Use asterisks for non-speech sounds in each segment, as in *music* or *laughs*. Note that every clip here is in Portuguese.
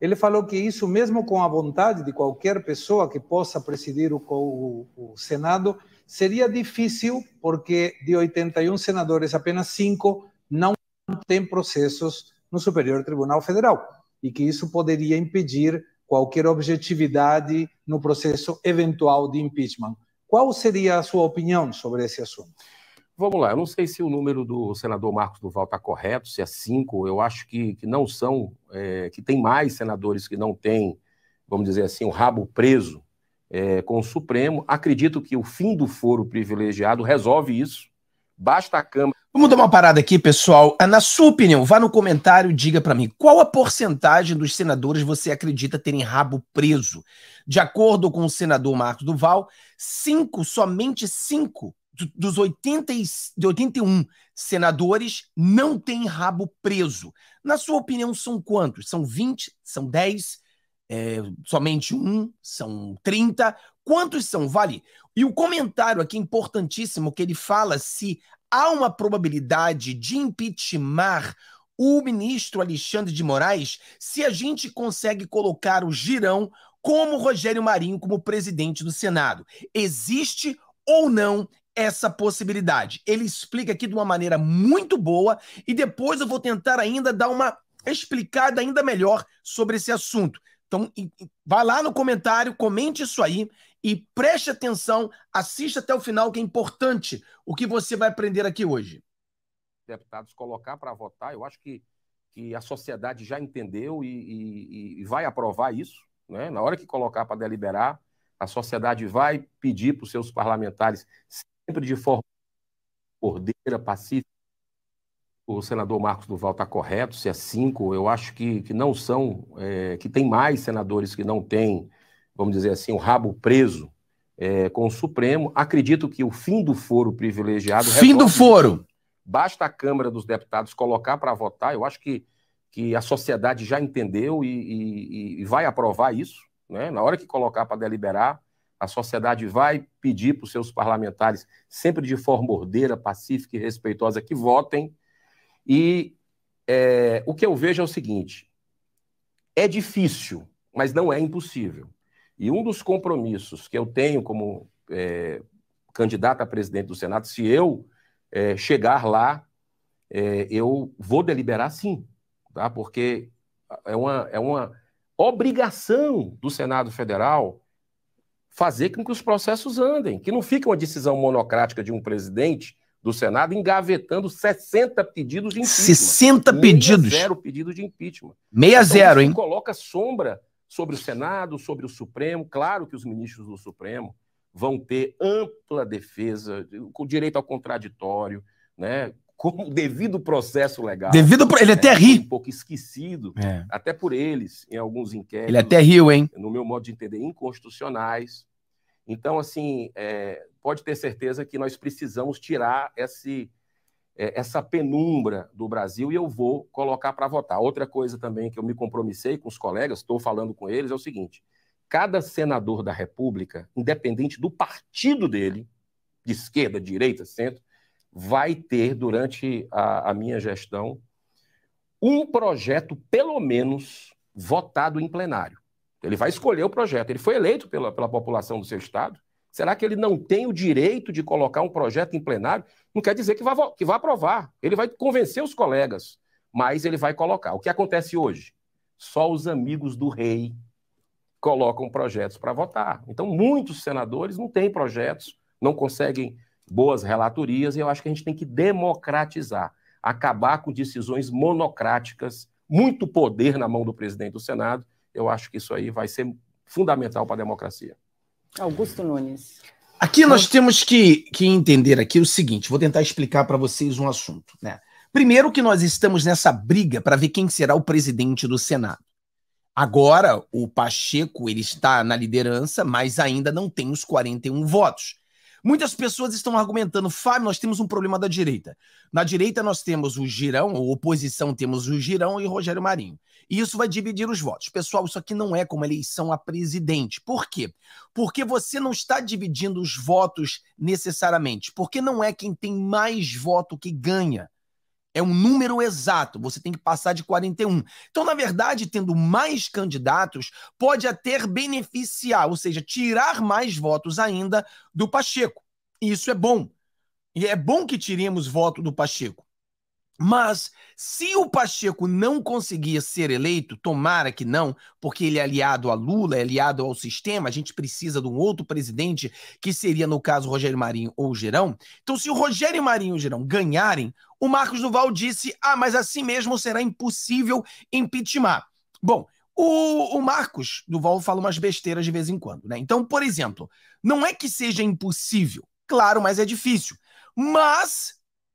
Ele falou que isso, mesmo com a vontade de qualquer pessoa que possa presidir o, o, o Senado, seria difícil, porque de 81 senadores, apenas cinco não têm processos no Superior Tribunal Federal, e que isso poderia impedir qualquer objetividade no processo eventual de impeachment. Qual seria a sua opinião sobre esse assunto? Vamos lá, eu não sei se o número do senador Marcos Duval está correto, se é cinco, eu acho que, que não são, é, que tem mais senadores que não têm, vamos dizer assim, o rabo preso é, com o Supremo. Acredito que o fim do foro privilegiado resolve isso. Basta a Câmara. Vamos dar uma parada aqui, pessoal. É, na sua opinião, vá no comentário e diga para mim qual a porcentagem dos senadores você acredita terem rabo preso. De acordo com o senador Marcos Duval, cinco, somente cinco dos 80, de 81 senadores não tem rabo preso. Na sua opinião, são quantos? São 20? São 10? É, somente um? São 30? Quantos são? Vale. E o comentário aqui é importantíssimo que ele fala se há uma probabilidade de impeachment o ministro Alexandre de Moraes se a gente consegue colocar o Girão como Rogério Marinho como presidente do Senado. Existe ou não essa possibilidade. Ele explica aqui de uma maneira muito boa e depois eu vou tentar ainda dar uma explicada ainda melhor sobre esse assunto. Então, vá lá no comentário, comente isso aí e preste atenção, assista até o final, que é importante o que você vai aprender aqui hoje. Deputados, colocar para votar, eu acho que, que a sociedade já entendeu e, e, e vai aprovar isso. Né? Na hora que colocar para deliberar, a sociedade vai pedir para os seus parlamentares sempre de forma cordeira, pacífica. O senador Marcos Duval está correto, se é cinco, eu acho que, que não são, é, que tem mais senadores que não têm, vamos dizer assim, o rabo preso é, com o Supremo. Acredito que o fim do foro privilegiado. Fim do foro! Basta a Câmara dos Deputados colocar para votar, eu acho que, que a sociedade já entendeu e, e, e vai aprovar isso. Né? Na hora que colocar para deliberar, a sociedade vai pedir para os seus parlamentares, sempre de forma ordeira, pacífica e respeitosa, que votem. E é, o que eu vejo é o seguinte: é difícil, mas não é impossível. E um dos compromissos que eu tenho como é, candidato a presidente do Senado, se eu é, chegar lá, é, eu vou deliberar sim, tá? porque é uma, é uma obrigação do Senado Federal fazer com que os processos andem, que não fique uma decisão monocrática de um presidente do Senado engavetando 60 pedidos de impeachment. 60 pedidos? Zero pedido de impeachment. Meia então, zero, hein? coloca sombra sobre o Senado, sobre o Supremo. Claro que os ministros do Supremo vão ter ampla defesa, com direito ao contraditório, né? com o devido processo legal. Devido pro... Ele até é, é ri. Um pouco esquecido, é. até por eles, em alguns inquéritos. Ele até riu, hein? No meu modo de entender, inconstitucionais. Então, assim, é, pode ter certeza que nós precisamos tirar esse, é, essa penumbra do Brasil e eu vou colocar para votar. Outra coisa também que eu me compromissei com os colegas, estou falando com eles, é o seguinte: cada senador da República, independente do partido dele, de esquerda, direita, centro, vai ter, durante a, a minha gestão, um projeto, pelo menos, votado em plenário. Ele vai escolher o projeto. Ele foi eleito pela, pela população do seu estado. Será que ele não tem o direito de colocar um projeto em plenário? Não quer dizer que vai, que vai aprovar. Ele vai convencer os colegas, mas ele vai colocar. O que acontece hoje? Só os amigos do rei colocam projetos para votar. Então, muitos senadores não têm projetos, não conseguem boas relatorias, e eu acho que a gente tem que democratizar, acabar com decisões monocráticas, muito poder na mão do presidente do Senado. Eu acho que isso aí vai ser fundamental para a democracia. Augusto Nunes. Aqui nós temos que, que entender aqui o seguinte, vou tentar explicar para vocês um assunto, né? Primeiro que nós estamos nessa briga para ver quem será o presidente do Senado. Agora, o Pacheco ele está na liderança, mas ainda não tem os 41 votos. Muitas pessoas estão argumentando, Fábio, nós temos um problema da direita. Na direita nós temos o Girão, ou oposição temos o Girão e o Rogério Marinho. E isso vai dividir os votos. Pessoal, isso aqui não é como eleição a presidente. Por quê? Porque você não está dividindo os votos necessariamente. Porque não é quem tem mais voto que ganha. É um número exato, você tem que passar de 41. Então, na verdade, tendo mais candidatos, pode até beneficiar, ou seja, tirar mais votos ainda do Pacheco. E isso é bom. E é bom que tiremos voto do Pacheco. Mas se o Pacheco não conseguia ser eleito, tomara que não, porque ele é aliado a Lula, é aliado ao sistema, a gente precisa de um outro presidente, que seria, no caso, Rogério Marinho ou Gerão. Então, se o Rogério Marinho e o Gerão ganharem, o Marcos Duval disse: ah, mas assim mesmo será impossível impeachment. Bom, o, o, Marcos Duval fala umas besteiras de vez em quando, né? Então, por exemplo, não é que seja impossível, claro, mas é difícil. Mas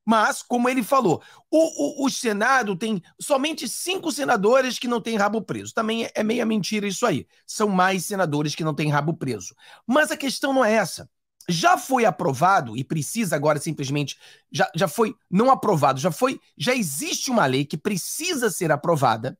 mas, como ele falou, o, o, o, Senado tem somente cinco senadores que não têm rabo preso. Também é, é meia mentira isso aí. São mais senadores que não têm rabo preso. Mas a questão não é essa. Já foi aprovado e precisa agora simplesmente. Já, já foi não aprovado, já foi. Já existe uma lei que precisa ser aprovada,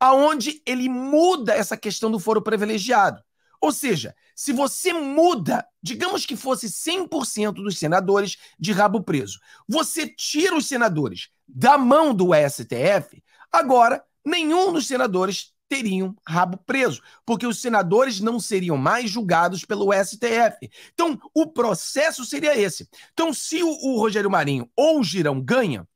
aonde ele muda essa questão do foro privilegiado. Ou seja, se você muda, digamos que fosse 100% dos senadores de rabo preso, você tira os senadores da mão do STF, agora nenhum dos senadores teriam rabo preso, porque os senadores não seriam mais julgados pelo STF. Então, o processo seria esse. Então, se o, Rogério Marinho ou o Girão ganham,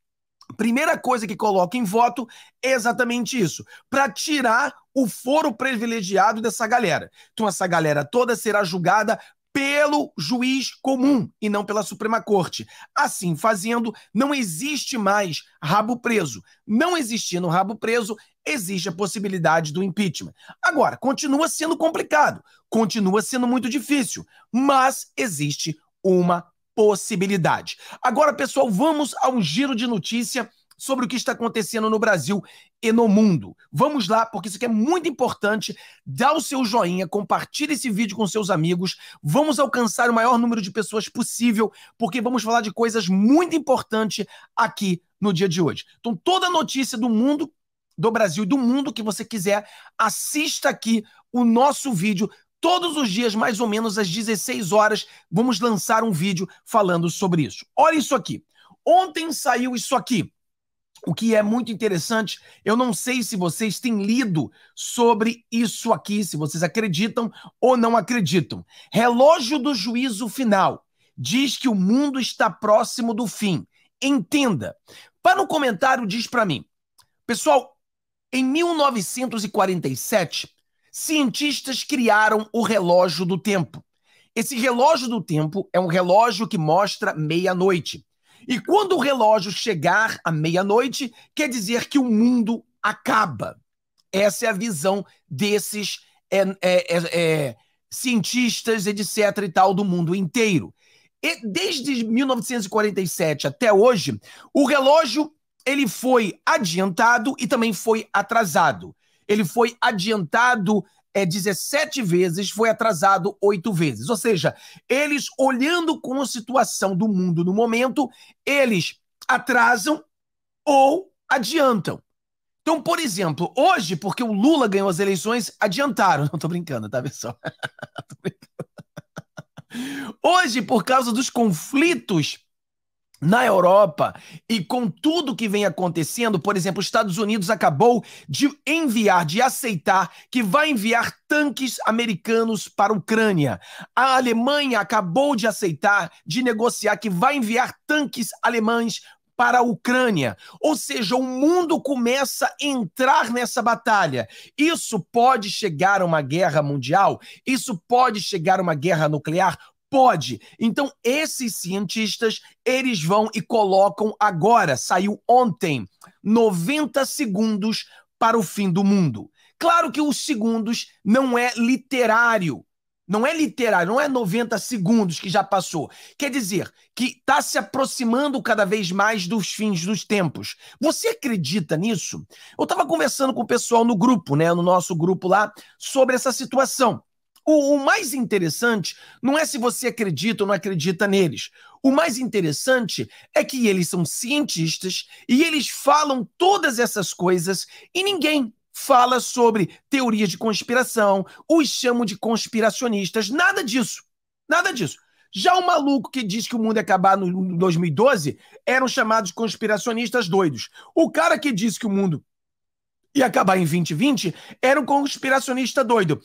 primeira coisa que coloca em voto é exatamente isso, para tirar o foro privilegiado dessa galera. Então essa galera toda será julgada pelo juiz comum e não pela Suprema Corte. Assim fazendo, não existe mais rabo preso. Não existindo rabo preso, existe a possibilidade do impeachment. Agora, continua sendo complicado, continua sendo muito difícil, mas existe uma possibilidade. Agora, pessoal, vamos a um giro de notícia sobre o que está acontecendo no Brasil e no mundo. Vamos lá, porque isso aqui é muito importante. Dá o seu joinha, compartilha esse vídeo com seus amigos. Vamos alcançar o maior número de pessoas possível, porque vamos falar de coisas muito importantes aqui no dia de hoje. Então, toda notícia do mundo, do Brasil e do mundo que você quiser, assista aqui o nosso vídeo Todos os dias, mais ou menos às 16 horas, vamos lançar um vídeo falando sobre isso. Olha isso aqui. Ontem saiu isso aqui. O que é muito interessante, eu não sei se vocês têm lido sobre isso aqui, se vocês acreditam ou não acreditam. Relógio do juízo final diz que o mundo está próximo do fim. Entenda. Para no comentário diz para mim. Pessoal, em 1947, cientistas criaram o relógio do tempo. Esse relógio do tempo é um relógio que mostra meia-noite. E quando o relógio chegar à meia-noite, quer dizer que o mundo acaba. Essa é a visão desses é, é, é, é cientistas, etc. e tal, do mundo inteiro. E desde 1947 até hoje, o relógio ele foi adiantado e também foi atrasado ele foi adiantado é, 17 vezes, foi atrasado 8 vezes. Ou seja, eles olhando com a situação do mundo no momento, eles atrasam ou adiantam. Então, por exemplo, hoje, porque o Lula ganhou as eleições, adiantaram. *laughs* Não, tô brincando, tá, pessoal? *laughs* tô brincando. Hoje, por causa dos conflitos na Europa e com tudo que vem acontecendo, por exemplo, os Estados Unidos acabou de enviar, de aceitar que vai enviar tanques americanos para a Ucrânia. A Alemanha acabou de aceitar, de negociar que vai enviar tanques alemães para a Ucrânia. Ou seja, o mundo começa a entrar nessa batalha. Isso pode chegar a uma guerra mundial, isso pode chegar a uma guerra nuclear, pode. Então, esses cientistas, eles vão e colocam agora, saiu ontem, 90 segundos para o fim do mundo. Claro que os segundos não é literário. Não é literário, não é 90 segundos que já passou. Quer dizer que está se aproximando cada vez mais dos fins dos tempos. Você acredita nisso? Eu estava conversando com o pessoal no grupo, né, no nosso grupo lá, sobre essa situação. O, o mais interessante não é se você acredita ou não acredita neles. O mais interessante é que eles são cientistas e eles falam todas essas coisas e ninguém fala sobre teorias de conspiração, os chamo de conspiracionistas, nada disso. Nada disso. Já o maluco que diz que o mundo ia acabar no 2012 eram chamados conspiracionistas doidos. O cara que disse que o mundo ia acabar em 2020 era um conspiracionista doido.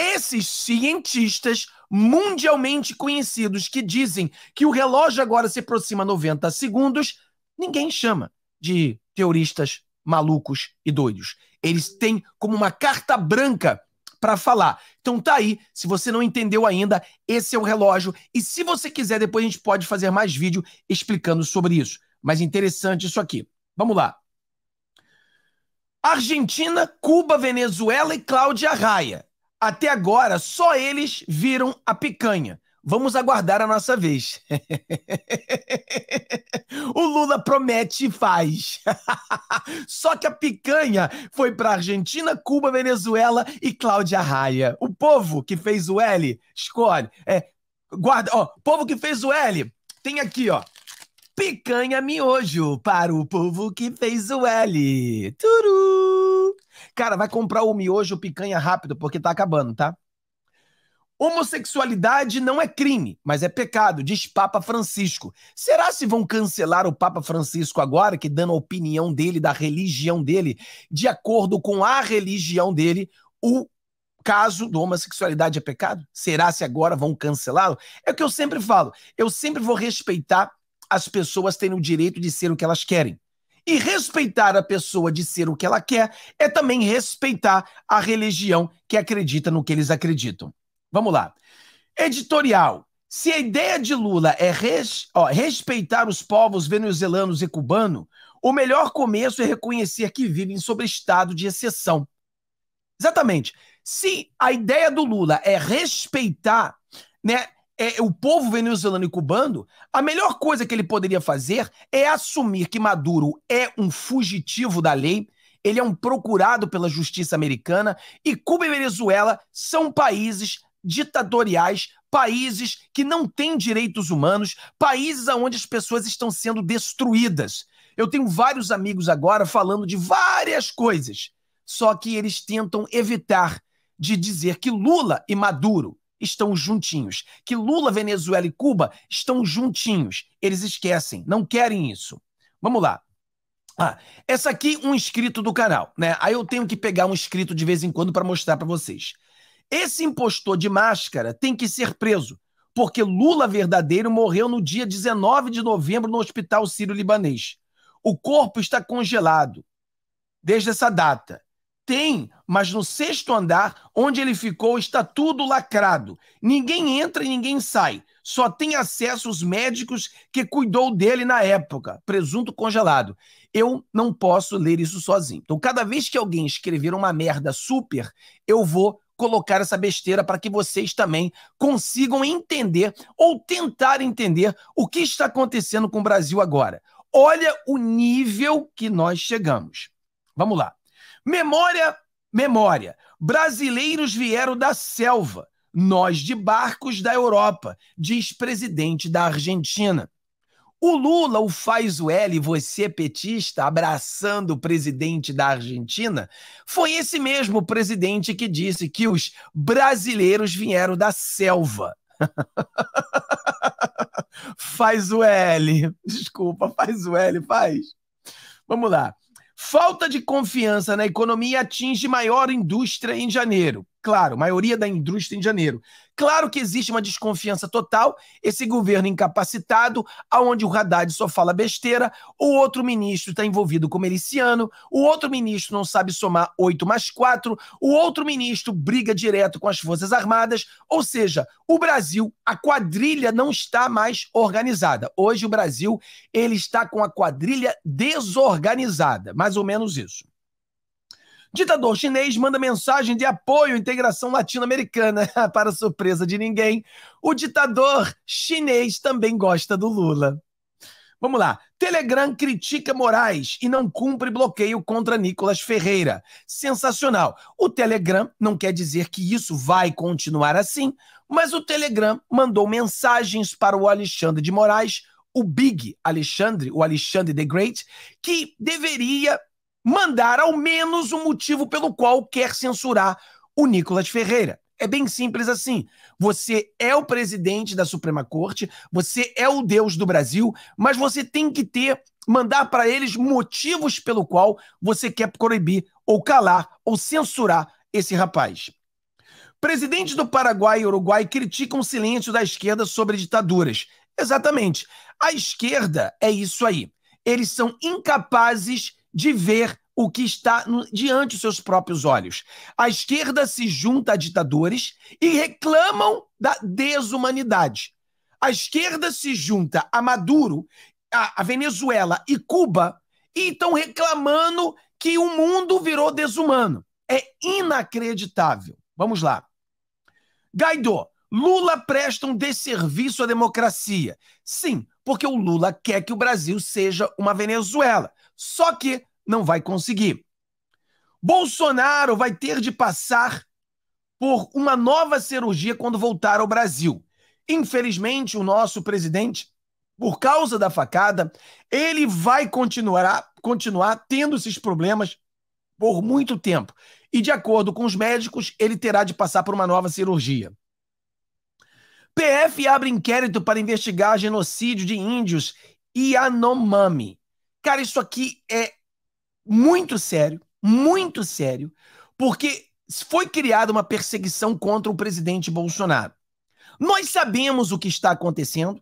Esses cientistas mundialmente conhecidos que dizem que o relógio agora se aproxima 90 segundos, ninguém chama de teoristas malucos e doidos. Eles têm como uma carta branca para falar. Então tá aí, se você não entendeu ainda, esse é o relógio e se você quiser depois a gente pode fazer mais vídeo explicando sobre isso. Mas interessante isso aqui. Vamos lá. Argentina, Cuba, Venezuela e Cláudia Raia. Até agora, só eles viram a picanha. Vamos aguardar a nossa vez. *laughs* o Lula promete e faz. *laughs* Só que a picanha foi para Argentina, Cuba, Venezuela e Cláudia Raia. O povo que fez o L, escolhe. É, guarda, ó, povo que fez o L, tem aqui, ó. Picanha miojo para o povo que fez o L. Turu! Cara, vai comprar o miojo picanha rápido porque tá acabando, tá? Homossexualidade não é crime, mas é pecado, diz Papa Francisco. Será se vão cancelar o Papa Francisco agora, que dando a opinião dele, da religião dele, de acordo com a religião dele, o caso do homossexualidade é pecado? Será se agora vão cancelá-lo? É o que eu sempre falo. Eu sempre vou respeitar as pessoas têm o direito de ser o que elas querem. E respeitar a pessoa de ser o que ela quer é também respeitar a religião que acredita no que eles acreditam. Vamos lá. Editorial. Se a ideia de Lula é res, ó, respeitar os povos venezuelanos e cubano, o melhor começo é reconhecer que vivem sob estado de exceção. Exatamente. Se a ideia do Lula é respeitar né, é, o povo venezuelano e cubano, a melhor coisa que ele poderia fazer é assumir que Maduro é um fugitivo da lei, ele é um procurado pela justiça americana e Cuba e Venezuela são países ditatoriais, países que não têm direitos humanos, países onde as pessoas estão sendo destruídas. Eu tenho vários amigos agora falando de várias coisas, só que eles tentam evitar de dizer que Lula e Maduro estão juntinhos, que Lula, Venezuela e Cuba estão juntinhos. Eles esquecem, não querem isso. Vamos lá. Ah, essa aqui um inscrito do canal, né? Aí eu tenho que pegar um inscrito de vez em quando para mostrar para vocês. Esse impostor de máscara tem que ser preso, porque Lula verdadeiro morreu no dia 19 de novembro no Hospital Sírio-Libanês. O corpo está congelado desde essa data. Tem, mas no sexto andar, onde ele ficou, está tudo lacrado. Ninguém entra e ninguém sai. Só tem acesso os médicos que cuidou dele na época, presunto congelado. Eu não posso ler isso sozinho. Então, cada vez que alguém escrever uma merda super, eu vou colocar essa besteira para que vocês também consigam entender ou tentar entender o que está acontecendo com o Brasil agora. Olha o nível que nós chegamos. Vamos lá. Memória, memória. Brasileiros vieram da selva, nós de barcos da Europa, diz presidente da Argentina. O Lula o faz o L, você petista, abraçando o presidente da Argentina, foi esse mesmo presidente que disse que os brasileiros vieram da selva. *laughs* faz o L. Desculpa, faz o L, faz. Vamos lá. Falta de confiança na economia atinge maior indústria em janeiro. Claro, maioria da indústria em janeiro. Claro que existe uma desconfiança total, esse governo incapacitado, aonde o Haddad só fala besteira, o outro ministro está envolvido com miliciano, o outro ministro não sabe somar 8 mais 4, o outro ministro briga direto com as Forças Armadas, ou seja, o Brasil, a quadrilha não está mais organizada. Hoje o Brasil, ele está com a quadrilha desorganizada, mais ou menos isso. Ditador chinês manda mensagem de apoio à integração latino-americana. *laughs* Para surpresa de ninguém, o ditador chinês também gosta do Lula. Vamos lá. Telegram critica Moraes e não cumpre bloqueio contra Nicolas Ferreira. Sensacional. O Telegram não quer dizer que isso vai continuar assim, mas o Telegram mandou mensagens para o Alexandre de Moraes, o Big Alexandre, o Alexandre the Great, que deveria mandar ao menos um motivo pelo qual quer censurar o Nicolas Ferreira. É bem simples assim. Você é o presidente da Suprema Corte, você é o Deus do Brasil, mas você tem que ter mandar para eles motivos pelo qual você quer proibir ou calar ou censurar esse rapaz. Presidentes do Paraguai e Uruguai criticam o silêncio da esquerda sobre ditaduras. Exatamente. A esquerda é isso aí. Eles são incapazes de ver o que está diante dos seus próprios olhos. A esquerda se junta a ditadores e reclamam da desumanidade. A esquerda se junta a Maduro, a, a Venezuela e Cuba e estão reclamando que o mundo virou desumano. É inacreditável. Vamos lá. Guaidó, Lula presta um desserviço à democracia. Sim, porque o Lula quer que o Brasil seja uma Venezuela. Só que não vai conseguir. Bolsonaro vai ter de passar por uma nova cirurgia quando voltar ao Brasil. Infelizmente, o nosso presidente, por causa da facada, ele vai continuar, continuar tendo esses problemas por muito tempo. E, de acordo com os médicos, ele terá de passar por uma nova cirurgia. PF abre inquérito para investigar genocídio de índios e Anomami. Cara, isso aqui é muito sério, muito sério, porque foi criada uma perseguição contra o presidente Bolsonaro. Nós sabemos o que está acontecendo.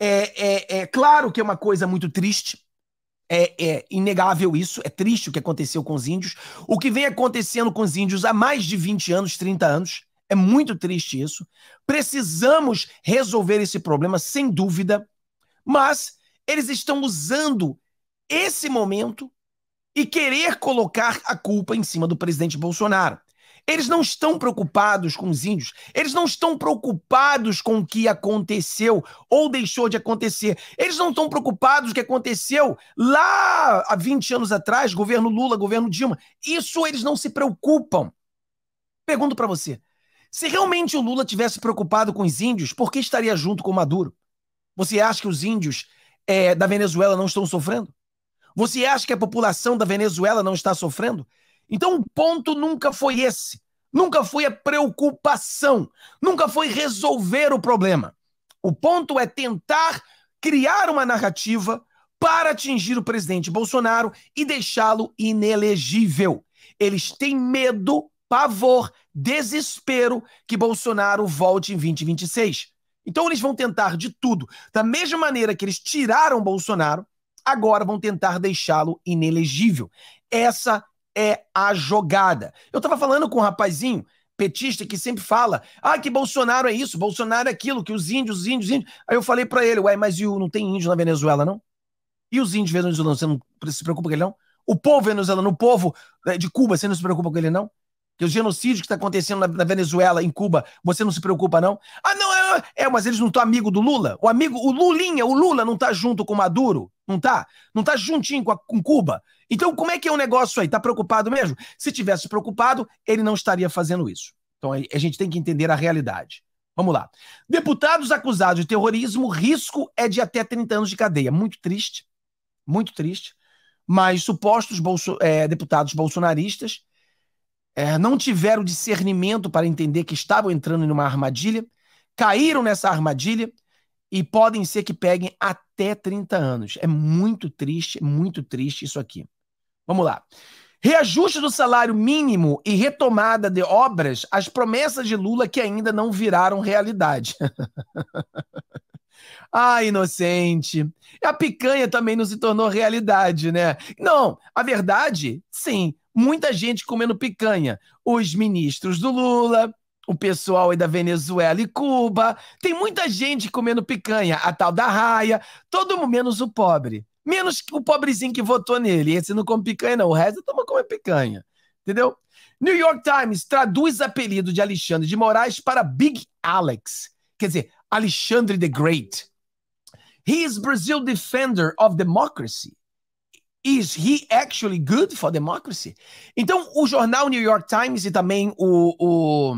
É, é, é claro que é uma coisa muito triste. É, é inegável isso, é triste o que aconteceu com os índios. O que vem acontecendo com os índios há mais de 20 anos, 30 anos, é muito triste isso. Precisamos resolver esse problema, sem dúvida, mas eles estão usando esse momento e querer colocar a culpa em cima do presidente Bolsonaro. Eles não estão preocupados com os índios, eles não estão preocupados com o que aconteceu ou deixou de acontecer. Eles não estão preocupados com o que aconteceu lá há 20 anos atrás, governo Lula, governo Dilma. Isso eles não se preocupam. Pergunto para você, se realmente o Lula tivesse preocupado com os índios, por que estaria junto com o Maduro? Você acha que os índios é, da Venezuela não estão sofrendo? Você acha que a população da Venezuela não está sofrendo? Então o ponto nunca foi esse. Nunca foi a preocupação. Nunca foi resolver o problema. O ponto é tentar criar uma narrativa para atingir o presidente Bolsonaro e deixá-lo inelegível. Eles têm medo, pavor, desespero que Bolsonaro volte em 2026. Então eles vão tentar de tudo. Da mesma maneira que eles tiraram Bolsonaro, Agora vão tentar deixá-lo inelegível. Essa é a jogada. Eu estava falando com um rapazinho petista que sempre fala: ah, que Bolsonaro é isso, Bolsonaro é aquilo, que os índios, os índios, os índios. Aí eu falei para ele: ué, mas e o, não tem índio na Venezuela, não? E os índios venezuelanos, você não se preocupa com ele, não? O povo venezuelano, o povo eh, de Cuba, você não se preocupa com ele, não? Que os genocídios que está acontecendo na, na Venezuela, em Cuba, você não se preocupa, não? Ah, não! é, mas eles não estão amigo do Lula? O amigo, o Lulinha, o Lula não tá junto com o Maduro? Não tá? Não tá juntinho com, a, com Cuba? Então, como é que é o negócio aí? Tá preocupado mesmo? Se tivesse preocupado, ele não estaria fazendo isso. Então, a gente tem que entender a realidade. Vamos lá. Deputados acusados de terrorismo, risco é de até 30 anos de cadeia. Muito triste, muito triste. Mas supostos bolso, é, deputados bolsonaristas é, não tiveram discernimento para entender que estavam entrando em uma armadilha caíram nessa armadilha e podem ser que peguem até 30 anos. É muito triste, muito triste isso aqui. Vamos lá. Reajuste do salário mínimo e retomada de obras, as promessas de Lula que ainda não viraram realidade. *laughs* ah, inocente. A picanha também não se tornou realidade, né? Não, a verdade, sim, muita gente comendo picanha. Os ministros do Lula, o pessoal aí da Venezuela e Cuba. Tem muita gente comendo picanha, a tal da raia, todo mundo menos o pobre. Menos o pobrezinho que votou nele. Esse não come picanha, não. O resto toma comer picanha. Entendeu? New York Times traduz apelido de Alexandre de Moraes para Big Alex. Quer dizer, Alexandre the Great. He is Brazil defender of democracy. Is he actually good for democracy? Então, o jornal New York Times e também o, o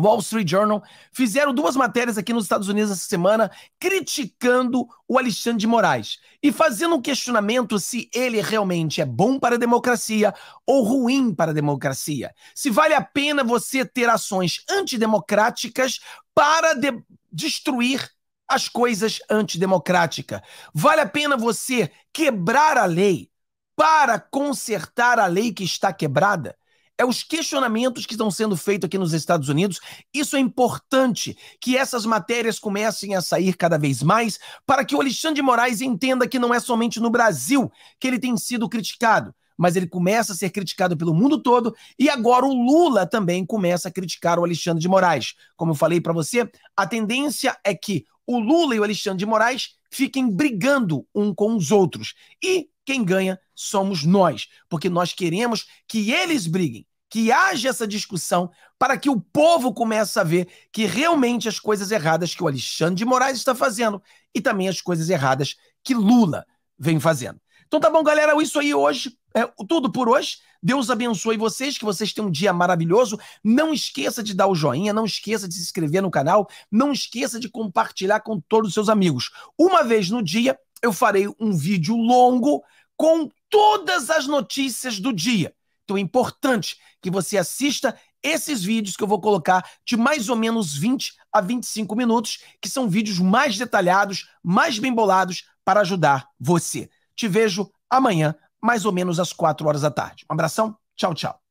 Wall Street Journal, fizeram duas matérias aqui nos Estados Unidos essa semana criticando o Alexandre de Moraes e fazendo um questionamento se ele realmente é bom para a democracia ou ruim para a democracia. Se vale a pena você ter ações antidemocráticas para de destruir as coisas antidemocráticas. Vale a pena você quebrar a lei para consertar a lei que está quebrada? é os questionamentos que estão sendo feitos aqui nos Estados Unidos. Isso é importante que essas matérias comecem a sair cada vez mais para que o Alexandre de Moraes entenda que não é somente no Brasil que ele tem sido criticado, mas ele começa a ser criticado pelo mundo todo e agora o Lula também começa a criticar o Alexandre de Moraes. Como eu falei para você, a tendência é que o Lula e o Alexandre de Moraes fiquem brigando um com os outros. E quem ganha somos nós, porque nós queremos que eles briguem que haja essa discussão para que o povo comece a ver que realmente as coisas erradas que o Alexandre de Moraes está fazendo e também as coisas erradas que Lula vem fazendo. Então tá bom, galera, é isso aí hoje, é tudo por hoje. Deus abençoe vocês, que vocês tenham um dia maravilhoso. Não esqueça de dar o joinha, não esqueça de se inscrever no canal, não esqueça de compartilhar com todos os seus amigos. Uma vez no dia eu farei um vídeo longo com todas as notícias do dia então é importante que você assista esses vídeos que eu vou colocar de mais ou menos 20 a 25 minutos, que são vídeos mais detalhados, mais bem bolados para ajudar você. Te vejo amanhã, mais ou menos às 4 horas da tarde. Um abração, tchau, tchau.